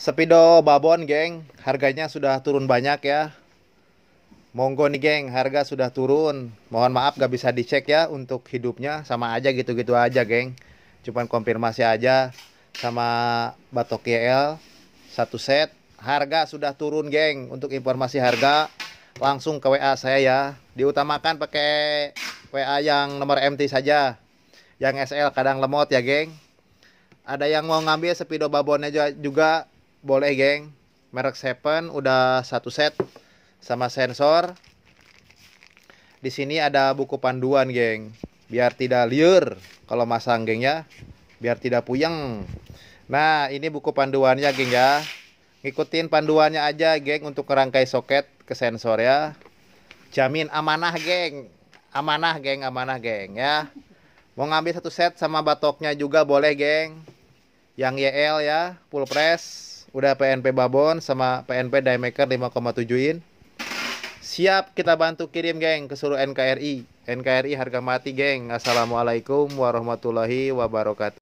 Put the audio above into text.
Sepido babon geng Harganya sudah turun banyak ya Monggo nih geng harga sudah turun Mohon maaf gak bisa dicek ya untuk hidupnya Sama aja gitu-gitu aja geng Cuman konfirmasi aja sama Batok YL Satu set Harga sudah turun geng Untuk informasi harga langsung ke WA saya ya Diutamakan pakai WA yang nomor MT saja Yang SL kadang lemot ya geng ada yang mau ngambil Sepido babonnya juga boleh geng merek Seven udah satu set sama sensor di sini ada buku panduan geng biar tidak liur kalau masang geng ya biar tidak puyeng nah ini buku panduannya geng ya ngikutin panduannya aja geng untuk merangkai soket ke sensor ya jamin amanah geng amanah geng amanah geng ya mau ngambil satu set sama batoknya juga boleh geng yang YL ya full press Udah PNP Babon sama PNP Diameter 5,7 in. Siap kita bantu kirim geng ke seluruh NKRI. NKRI harga mati geng. Assalamualaikum warahmatullahi wabarakatuh.